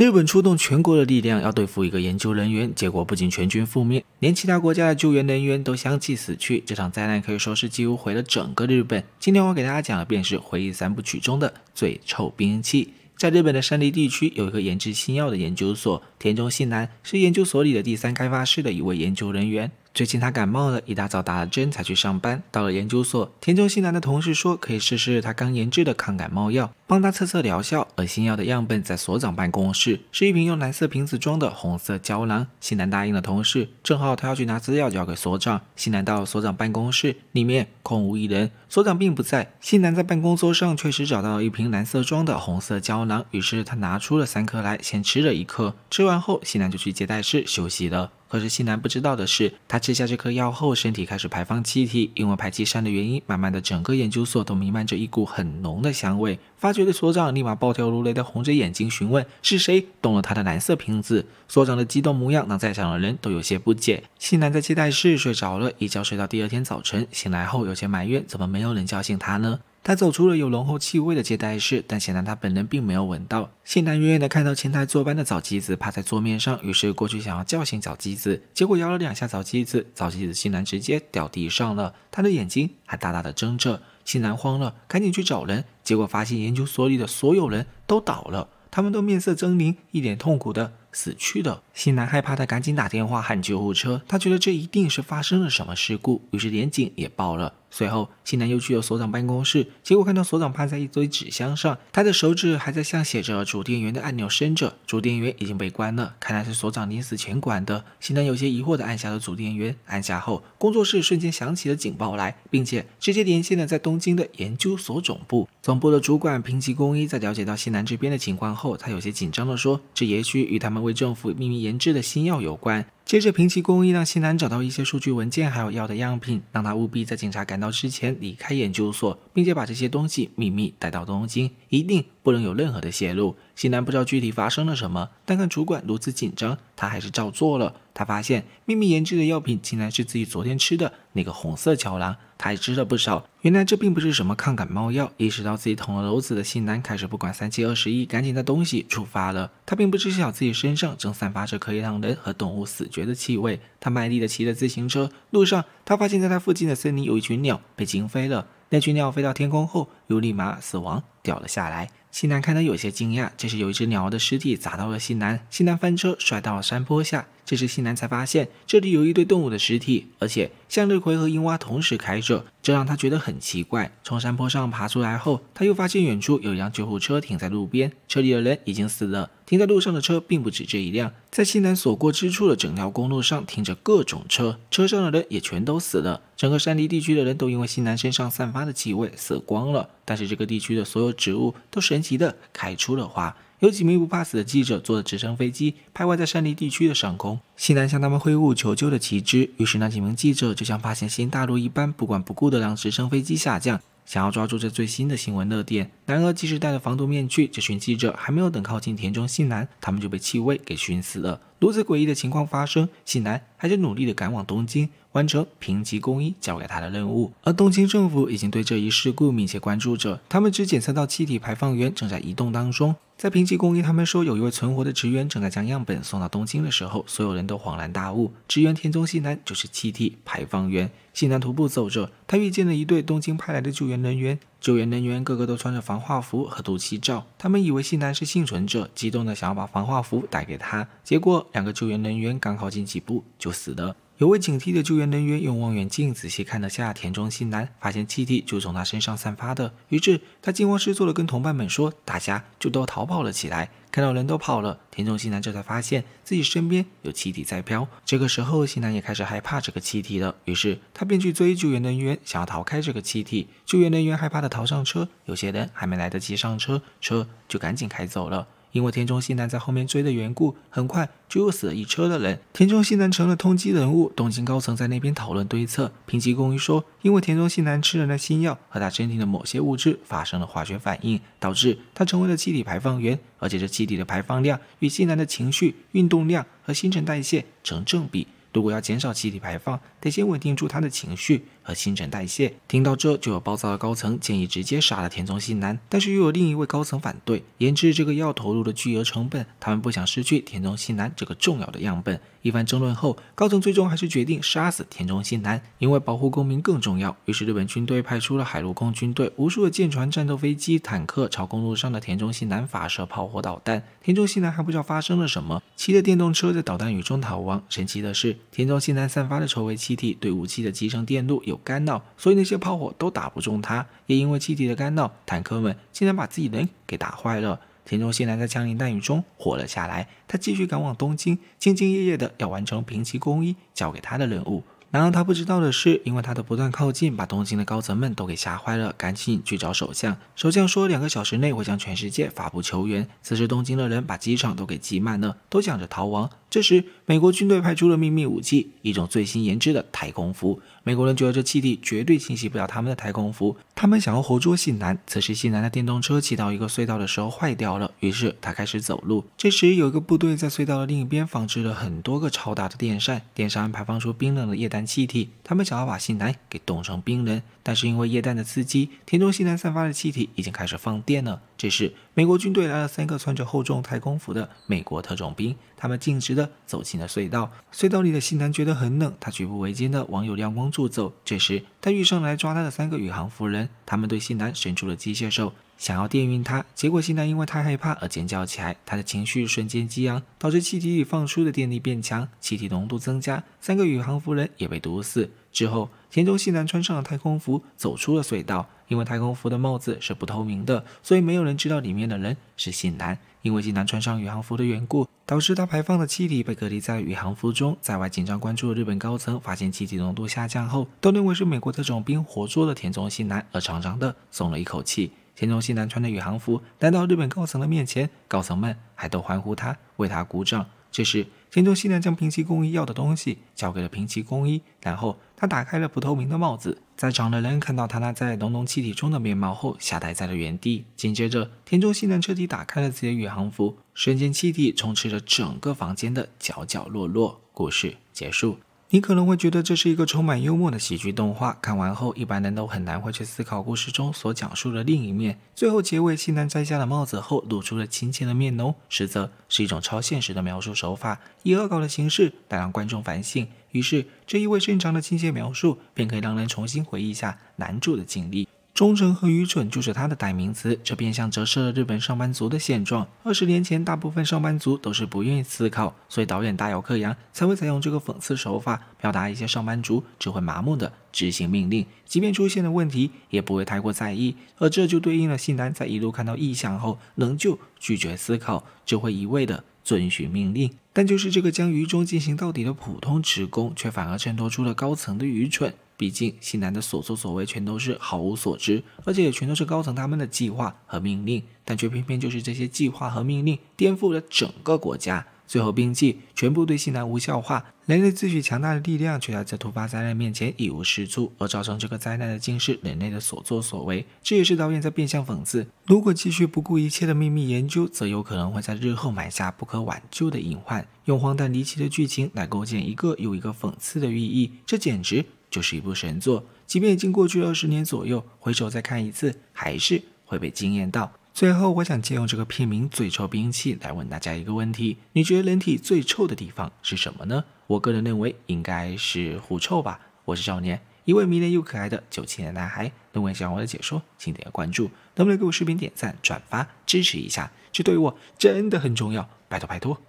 日本出动全国的力量要对付一个研究人员，结果不仅全军覆灭，连其他国家的救援人员都相继死去。这场灾难可以说是几乎毁了整个日本。今天我给大家讲的便是《回忆三部曲》中的最臭兵器。在日本的山梨地区有一个研制新药的研究所，田中信男是研究所里的第三开发室的一位研究人员。最近他感冒了，一大早打了针才去上班。到了研究所，田中新南的同事说可以试试他刚研制的抗感冒药，帮他测测疗效。而新药的样本在所长办公室，是一瓶用蓝色瓶子装的红色胶囊。新南答应了同事，正好他要去拿资料交给所长。新南到所长办公室，里面空无一人，所长并不在。新南在办公桌上确实找到了一瓶蓝色装的红色胶囊，于是他拿出了三颗来，先吃了一颗。吃完后，新南就去接待室休息了。可是，西南不知道的是，他吃下这颗药后，身体开始排放气体。因为排气扇的原因，慢慢的，整个研究所都弥漫着一股很浓的香味。发觉的所长立马暴跳如雷的红着眼睛询问：“是谁动了他的蓝色瓶子？”所长的激动模样让在场的人都有些不解。西南在接待室睡着了，一觉睡到第二天早晨，醒来后有些埋怨：“怎么没有人叫醒他呢？”他走出了有浓厚气味的接待室，但显然他本人并没有闻到。信男远远的看到前台坐班的早机子趴在桌面上，于是过去想要叫醒早机子，结果摇了两下早机子，早机子信男直接掉地上了，他的眼睛还大大的睁着。信男慌了，赶紧去找人，结果发现研究所里的所有人都倒了，他们都面色狰狞，一脸痛苦的死去的。信男害怕的赶紧打电话喊救护车，他觉得这一定是发生了什么事故，于是连警也报了。随后，西南又去了所长办公室，结果看到所长趴在一堆纸箱上，他的手指还在向写着“主电源”的按钮伸着。主电源已经被关了，看来是所长临死前关的。西南有些疑惑的按下了主电源，按下后，工作室瞬间响起了警报来，并且直接联系了在东京的研究所总部。总部的主管平吉公一在了解到西南这边的情况后，他有些紧张的说：“这也许与他们为政府秘密研制的新药有关。”接着，平崎公一让西南找到一些数据文件，还有药的样品，让他务必在警察赶到之前离开研究所，并且把这些东西秘密带到东京。一定。不能有任何的泄露。新南不知道具体发生了什么，但看主管如此紧张，他还是照做了。他发现秘密研制的药品竟然是自己昨天吃的那个红色胶囊，他还吃了不少。原来这并不是什么抗感冒药。意识到自己捅了娄子的新南，开始不管三七二十一，赶紧带东西出发了。他并不知晓自己身上正散发着可以让人和动物死绝的气味。他卖力的骑着自行车，路上。他发现，在他附近的森林有一群鸟被惊飞了。那群鸟飞到天空后，又立马死亡掉了下来。西南看得有些惊讶，这时有一只鸟的尸体砸到了西南，西南翻车摔到了山坡下。这时，西南才发现这里有一堆动物的尸体，而且向日葵和樱蛙同时开着，这让他觉得很奇怪。从山坡上爬出来后，他又发现远处有一辆救护车停在路边，车里的人已经死了。停在路上的车并不止这一辆，在西南所过之处的整条公路上停着各种车，车上的人也全都死了。整个山地地区的人都因为西南身上散发的气味死光了，但是这个地区的所有植物都神奇的开出了花。有几名不怕死的记者坐着直升飞机，徘徊在山地地区的上空。信男向他们挥舞求救的旗帜，于是那几名记者就像发现新大陆一般，不管不顾的让直升飞机下降，想要抓住这最新的新闻热点。然而，即使戴着防毒面具，这群记者还没有等靠近田中信男，他们就被气味给熏死了。如此诡异的情况发生，醒南还是努力的赶往东京，完成平级工医交给他的任务。而东京政府已经对这一事故密切关注着，他们只检测到气体排放源正在移动当中。在平级工医他们说有一位存活的职员正在将样本送到东京的时候，所有人都恍然大悟，职员田中信南就是气体排放源。信南徒步走着，他遇见了一队东京派来的救援人员。救援人员个个都穿着防化服和毒气罩，他们以为信男是幸存者，激动的想要把防化服带给他，结果两个救援人员刚靠近几步就死了。有位警惕的救援人员用望远镜仔细看了下田中信男，发现气体就从他身上散发的，于是他惊慌失措地跟同伴们说：“大家就都逃跑了起来。”看到人都跑了，田中信男这才发现自己身边有气体在飘。这个时候，信男也开始害怕这个气体了，于是他便去追救援人员，想要逃开这个气体。救援人员害怕地逃上车，有些人还没来得及上车，车就赶紧开走了。因为田中信男在后面追的缘故，很快就又死了一车的人。田中信男成了通缉人物。东京高层在那边讨论对策。平吉公一说，因为田中信男吃了那新药，和他身体的某些物质发生了化学反应，导致他成为了气体排放源。而且这气体的排放量与信男的情绪、运动量和新陈代谢成正比。如果要减少气体排放，得先稳定住他的情绪。和新陈代谢。听到这，就有暴躁的高层建议直接杀了田中信男，但是又有另一位高层反对，研制这个要投入的巨额成本，他们不想失去田中信男这个重要的样本。一番争论后，高层最终还是决定杀死田中信男，因为保护公民更重要。于是日本军队派出了海陆空军队，无数的舰船、战斗飞机、坦克朝公路上的田中信男发射炮火、导弹。田中信男还不知道发生了什么，骑着电动车在导弹雨中逃亡。神奇的是，田中信男散发的臭味气体对武器的集成电路。有干扰，所以那些炮火都打不中他。也因为气体的干扰，坦克们竟然把自己人给打坏了。田中幸男在枪林弹雨中活了下来，他继续赶往东京，兢兢业业的要完成平齐公一交给他的任务。然而他不知道的是，因为他的不断靠近，把东京的高层们都给吓坏了，赶紧去找首相。首相说，两个小时内会向全世界发布求援。此时东京的人把机场都给挤满了，都想着逃亡。这时，美国军队派出了秘密武器，一种最新研制的太空服。美国人觉得这气体绝对侵袭不了他们的太空服，他们想要活捉信男。此时，信男的电动车骑到一个隧道的时候坏掉了，于是他开始走路。这时，有一个部队在隧道的另一边放置了很多个超大的电扇，电扇排放出冰冷的液氮。气体，他们想要把西南给冻成冰人，但是因为液氮的刺激，田中西南散发的气体已经开始放电了。这时，美国军队来了三个穿着厚重太空服的美国特种兵，他们径直的走进了隧道。隧道里的西南觉得很冷，他举步维艰的往有亮光处走。这时，他遇上来抓他的三个宇航服人，他们对西南伸出了机械手。想要电晕他，结果信男因为太害怕而尖叫起来，他的情绪瞬间激昂，导致气体里放出的电力变强，气体浓度增加，三个宇航服人也被毒死。之后，田中信男穿上了太空服，走出了隧道。因为太空服的帽子是不透明的，所以没有人知道里面的人是信男。因为信男穿上宇航服的缘故，导致他排放的气体被隔离在宇航服中。在外紧张关注的日本高层发现气体浓度下降后，都认为是美国特种兵活捉了田中信男，而长长的松了一口气。田中西南穿着宇航服来到日本高层的面前，高层们还都欢呼他，为他鼓掌。这时，田中西南将平齐公一要的东西交给了平齐公一，然后他打开了不透明的帽子，在场的人看到他那在浓浓气体中的面貌后，吓呆在了原地。紧接着，田中西南彻底打开了自己的宇航服，瞬间气体充斥着整个房间的角角落落。故事结束。你可能会觉得这是一个充满幽默的喜剧动画，看完后一般人都很难会去思考故事中所讲述的另一面。最后结尾，新男摘下了帽子后，露出了亲切的面容，实则是一种超现实的描述手法，以恶搞的形式来让观众反省。于是，这一位正常的亲切描述，便可以让人重新回忆一下男主的经历。忠诚和愚蠢就是他的代名词，这变相折射了日本上班族的现状。二十年前，大部分上班族都是不愿意思考，所以导演大姚克洋才会采用这个讽刺手法，表达一些上班族只会麻木的执行命令，即便出现了问题也不会太过在意。而这就对应了信男在一路看到异象后，仍旧拒绝思考，只会一味的遵循命令。但就是这个将愚忠进行到底的普通职工，却反而衬托出了高层的愚蠢。毕竟，西南的所作所为全都是毫无所知，而且也全都是高层他们的计划和命令，但却偏偏就是这些计划和命令颠覆了整个国家。最后，兵器全部对西南无效化，人类自诩强大的力量却在突发灾难面前一无是处，而造成这个灾难的竟是人类的所作所为。这也是导演在变相讽刺：如果继续不顾一切的秘密研究，则有可能会在日后埋下不可挽救的隐患。用荒诞离奇的剧情来构建一个又一个讽刺的寓意，这简直……就是一部神作，即便已经过去二十年左右，回首再看一次，还是会被惊艳到。最后，我想借用这个片名《最臭兵器》来问大家一个问题：你觉得人体最臭的地方是什么呢？我个人认为应该是狐臭吧。我是少年，一位迷人又可爱的九七年男孩。如果你喜欢我的解说，请点个关注，能不能给我视频点赞、转发支持一下？这对于我真的很重要，拜托拜托。